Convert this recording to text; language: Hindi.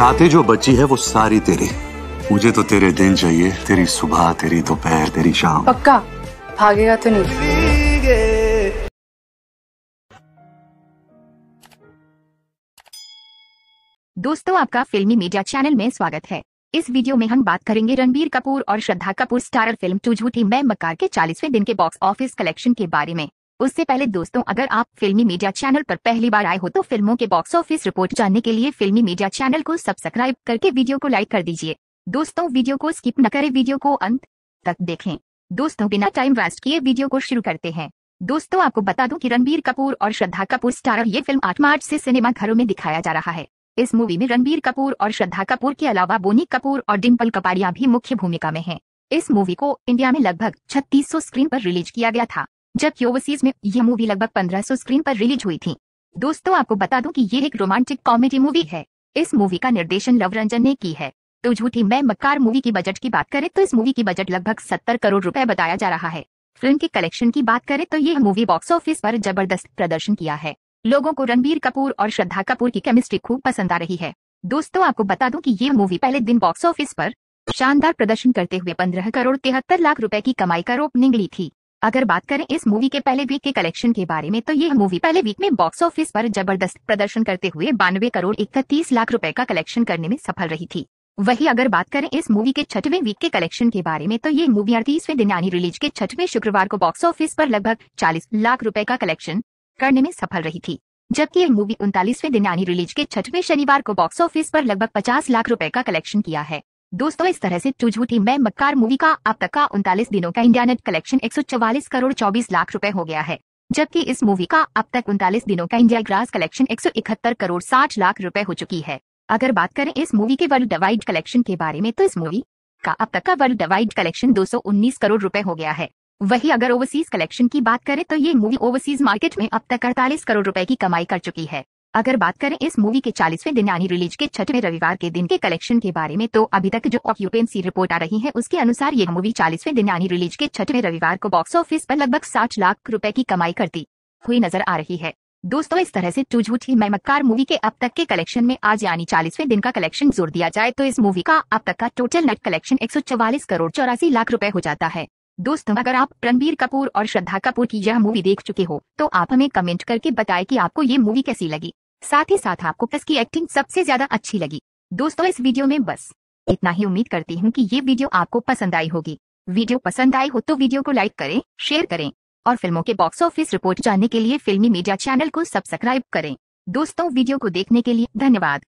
रातें जो बची है वो सारी तेरी मुझे तो तेरे दिन चाहिए तेरी सुबह तेरी दोपहर तेरी शाम पक्का भागेगा तो नहीं दोस्तों आपका फिल्मी मीडिया चैनल में स्वागत है इस वीडियो में हम बात करेंगे रणबीर कपूर और श्रद्धा कपूर स्टारर फिल्म टू झूठी मैं मकार के 40वें दिन के बॉक्स ऑफिस कलेक्शन के बारे में उससे पहले दोस्तों अगर आप फिल्मी मीडिया चैनल पर पहली बार आए हो तो फिल्मों के बॉक्स ऑफिस रिपोर्ट जानने के लिए फिल्मी मीडिया चैनल को सब्सक्राइब करके वीडियो को लाइक कर दीजिए दोस्तों वीडियो को स्किप न करें वीडियो को अंत तक देखें दोस्तों बिना टाइम वेस्ट किए वीडियो को शुरू करते हैं दोस्तों आपको बता दूं कि रणबीर कपूर और श्रद्धा कपूर स्टारर ये फिल्म 8 मार्च से सिनेमा घरों में दिखाया जा रहा है इस मूवी में रणबीर कपूर और श्रद्धा कपूर के अलावा बोनी कपूर और डिम्पल कपाड़िया भी मुख्य भूमिका में हैं। इस मूवी को इंडिया में लगभग छत्तीस स्क्रीन पर रिलीज किया गया था जबकि ओवरसीज में यह मूवी लगभग 1500 स्क्रीन पर रिलीज हुई थी दोस्तों आपको बता दूं कि ये एक रोमांटिक कॉमेडी मूवी है इस मूवी का निर्देशन लव रंजन ने की है तो झूठी मैं मक्कार मूवी की बजट की बात करें तो इस मूवी की बजट लगभग सत्तर करोड़ रुपए बताया जा रहा है फिल्म के कलेक्शन की बात करें तो यह मूवी बॉक्स ऑफिस पर जबरदस्त प्रदर्शन किया है लोगों को रणबीर कपूर और श्रद्धा कपूर की केमिस्ट्री खूब पसंद आ रही है दोस्तों आपको बता दूं कि ये मूवी पहले दिन बॉक्स ऑफिस पर शानदार प्रदर्शन करते हुए पंद्रह करोड़ तिहत्तर लाख रुपए की कमाई का रोप निगली थी अगर बात करें इस मूवी के पहले वीक के कलेक्शन के बारे में तो यह मूवी पहले वीक में बॉक्स ऑफिस पर जबरदस्त प्रदर्शन करते हुए बानवे करोड़ इकतीस लाख रुपए का कलेक्शन करने में सफल रही थी वही अगर बात करें इस मूवी के छठवें वीक के कलेक्शन के बारे में तो ये मूवी अड़तीसवें दिन यानी रिलीज के छठवें शुक्रवार को बॉक्स ऑफिस पर लगभग 40 लाख रुपए का कलेक्शन करने में सफल रही थी जबकि यह मूवी उनतालीसवें दिन यानी रिलीज के छठवें शनिवार को बॉक्स ऑफिस पर लगभग 50 लाख रुपए का कलेक्शन किया है दोस्तों इस तरह से टू झूठी मैं मक्कार मूवी का अब तक का उनतालीस दिनों का इंडिया नेट कलेक्शन एक करोड़ चौबीस लाख रुपए हो गया है जबकि इस मूवी का अब तक उनतालीस दिनों का इंडिया ग्रास कलेक्शन एक करोड़ साठ लाख रुपए हो चुकी है अगर बात करें इस मूवी के वर्ल्ड वाइड कलेक्शन के बारे में तो इस मूवी का अब तक का वर्ल्ड वाइड कलेक्शन दो करोड़ रुपए हो गया है वही अगर ओवरसीज कलेक्शन की बात करें तो ये मूवी ओवरसीज मार्केट में अब तक अड़तालीस करोड़ रुपए की कमाई कर चुकी है अगर बात करें इस मूवी के चालीसवें दिन यानी रिलीज के छठवें रविवार के दिन के कलेक्शन के बारे में तो अभी तक जो ऑक्यूपेंसी रिपोर्ट आ रही है उसके अनुसार ये मूवी चालीसवें दिन यानी रिलीज के छठवें रविवार को बॉक्स ऑफिस पर लगभग साठ लाख रुपए की कमाई करती हुई नजर आ रही है दोस्तों इस तरह से टूझूठ ही मक्कार मूवी के अब तक के कलेक्शन में आज यानी चालीसवें दिन का कलेक्शन जोर दिया जाए तो इस मूवी का अब तक का टोटल नेट कलेक्शन एक करोड़ चौरासी लाख रूपए हो जाता है दोस्तों अगर आप रणबीर कपूर और श्रद्धा कपूर की यह मूवी देख चुके हो तो आप हमें कमेंट करके बताएं कि आपको ये मूवी कैसी लगी साथ ही साथ आपको कस की एक्टिंग सबसे ज्यादा अच्छी लगी दोस्तों इस वीडियो में बस इतना ही उम्मीद करती हूँ कि ये वीडियो आपको पसंद आई होगी वीडियो पसंद आई हो तो वीडियो को लाइक करें शेयर करें और फिल्मों के बॉक्स ऑफिस रिपोर्ट जानने के लिए फिल्मी मीडिया चैनल को सब्सक्राइब करें दोस्तों वीडियो को देखने के लिए धन्यवाद